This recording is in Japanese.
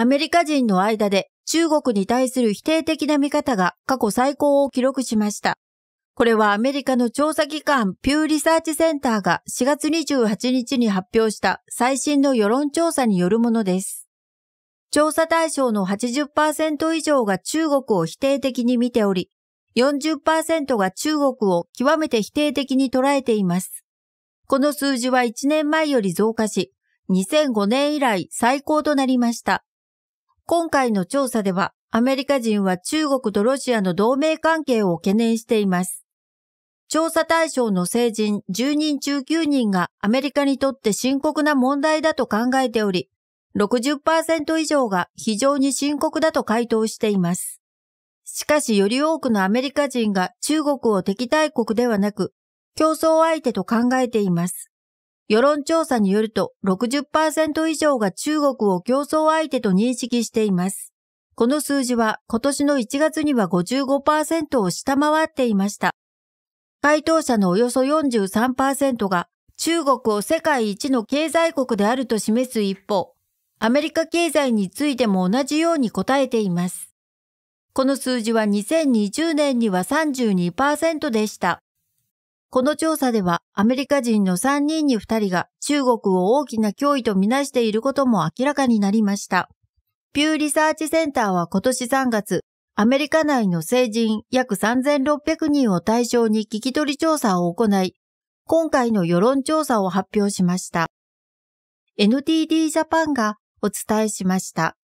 アメリカ人の間で中国に対する否定的な見方が過去最高を記録しました。これはアメリカの調査機関ピューリサーチセンターが4月28日に発表した最新の世論調査によるものです。調査対象の80%以上が中国を否定的に見ており、40%が中国を極めて否定的に捉えています。この数字は1年前より増加し、2005年以来最高となりました。今回の調査では、アメリカ人は中国とロシアの同盟関係を懸念しています。調査対象の成人10人中9人がアメリカにとって深刻な問題だと考えており、60%以上が非常に深刻だと回答しています。しかしより多くのアメリカ人が中国を敵対国ではなく、競争相手と考えています。世論調査によると60%以上が中国を競争相手と認識しています。この数字は今年の1月には55%を下回っていました。回答者のおよそ43%が中国を世界一の経済国であると示す一方、アメリカ経済についても同じように答えています。この数字は2020年には32%でした。この調査ではアメリカ人の3人に2人が中国を大きな脅威とみなしていることも明らかになりました。ピューリサーチセンターは今年3月、アメリカ内の成人約3600人を対象に聞き取り調査を行い、今回の世論調査を発表しました。NTD ジャパンがお伝えしました。